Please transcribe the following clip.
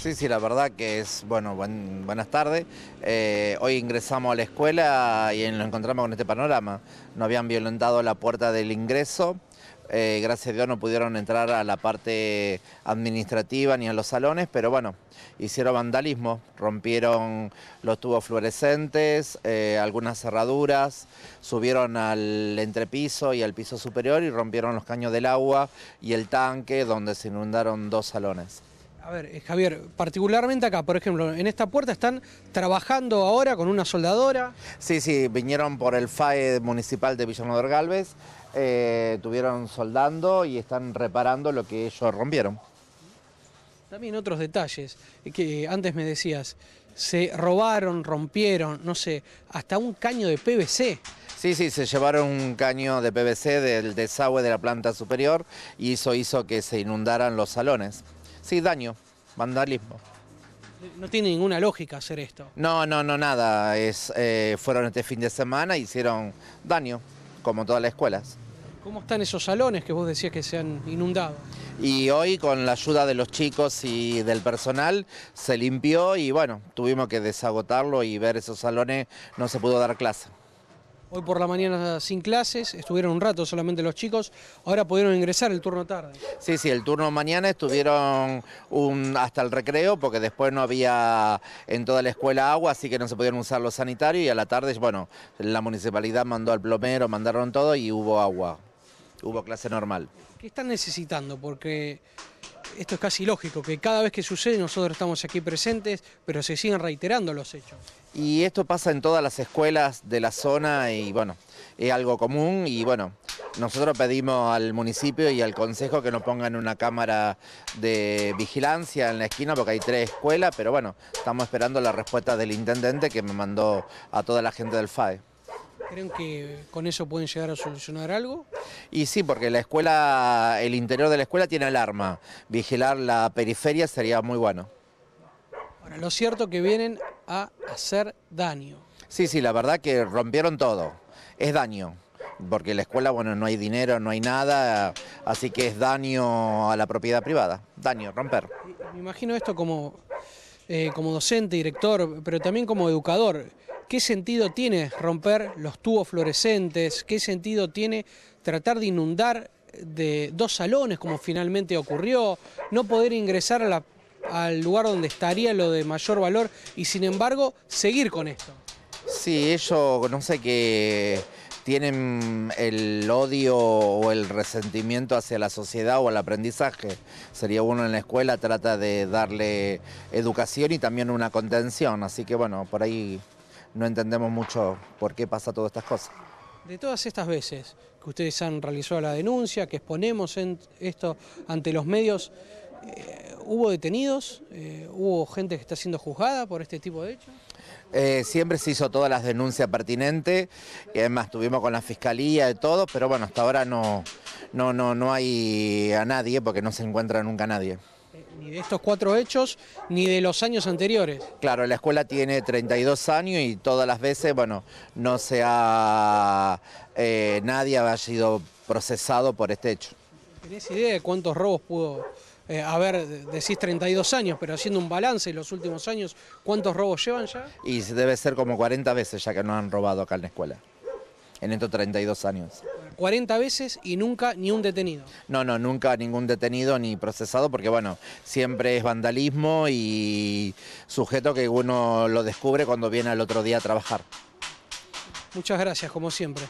Sí, sí, la verdad que es, bueno, buenas tardes. Eh, hoy ingresamos a la escuela y nos encontramos con este panorama. No habían violentado la puerta del ingreso. Eh, gracias a Dios no pudieron entrar a la parte administrativa ni a los salones, pero bueno, hicieron vandalismo, rompieron los tubos fluorescentes, eh, algunas cerraduras, subieron al entrepiso y al piso superior y rompieron los caños del agua y el tanque donde se inundaron dos salones. A ver, eh, Javier, particularmente acá, por ejemplo, en esta puerta están trabajando ahora con una soldadora. Sí, sí, vinieron por el FAE municipal de Villanueva Galvez, eh, tuvieron soldando y están reparando lo que ellos rompieron. También otros detalles eh, que antes me decías, se robaron, rompieron, no sé, hasta un caño de PVC. Sí, sí, se llevaron un caño de PVC del desagüe de la planta superior y eso hizo que se inundaran los salones. Sí, daño vandalismo. No tiene ninguna lógica hacer esto. No, no, no, nada. Es, eh, fueron este fin de semana e hicieron daño, como todas las escuelas. ¿Cómo están esos salones que vos decías que se han inundado? Y hoy con la ayuda de los chicos y del personal se limpió y bueno, tuvimos que desagotarlo y ver esos salones, no se pudo dar clase. Hoy por la mañana sin clases, estuvieron un rato solamente los chicos, ahora pudieron ingresar el turno tarde. Sí, sí, el turno mañana estuvieron hasta el recreo porque después no había en toda la escuela agua, así que no se pudieron usar los sanitarios y a la tarde, bueno, la municipalidad mandó al plomero, mandaron todo y hubo agua, hubo clase normal. ¿Qué están necesitando? Porque esto es casi lógico, que cada vez que sucede nosotros estamos aquí presentes, pero se siguen reiterando los hechos. Y esto pasa en todas las escuelas de la zona y bueno, es algo común y bueno, nosotros pedimos al municipio y al consejo que nos pongan una cámara de vigilancia en la esquina porque hay tres escuelas, pero bueno, estamos esperando la respuesta del intendente que me mandó a toda la gente del FAE. ¿Creen que con eso pueden llegar a solucionar algo? Y sí, porque la escuela, el interior de la escuela tiene alarma. Vigilar la periferia sería muy bueno. Ahora, lo cierto que vienen a hacer daño. Sí, sí, la verdad que rompieron todo. Es daño. Porque la escuela, bueno, no hay dinero, no hay nada, así que es daño a la propiedad privada. Daño, romper. Me imagino esto como, eh, como docente, director, pero también como educador. ¿Qué sentido tiene romper los tubos fluorescentes? ¿Qué sentido tiene tratar de inundar eh, de dos salones como finalmente ocurrió? No poder ingresar al lugar donde estaría lo de mayor valor y sin embargo seguir con esto. Sí, ellos no sé qué tienen el odio o el resentimiento hacia la sociedad o al aprendizaje. Sería uno en la escuela, trata de darle educación y también una contención. Así que bueno, por ahí no entendemos mucho por qué pasa todas estas cosas. De todas estas veces que ustedes han realizado la denuncia, que exponemos en esto ante los medios, eh, ¿hubo detenidos? Eh, ¿Hubo gente que está siendo juzgada por este tipo de hechos? Eh, siempre se hizo todas las denuncias pertinentes y además estuvimos con la fiscalía y todo, pero bueno, hasta ahora no, no, no, no hay a nadie porque no se encuentra nunca nadie ni de estos cuatro hechos, ni de los años anteriores. Claro, la escuela tiene 32 años y todas las veces, bueno, no se ha, eh, nadie ha sido procesado por este hecho. ¿Tenés idea de cuántos robos pudo eh, haber, decís 32 años, pero haciendo un balance en los últimos años, ¿cuántos robos llevan ya? Y debe ser como 40 veces ya que no han robado acá en la escuela, en estos 32 años. 40 veces y nunca ni un detenido. No, no, nunca ningún detenido ni procesado porque bueno, siempre es vandalismo y sujeto que uno lo descubre cuando viene al otro día a trabajar. Muchas gracias, como siempre.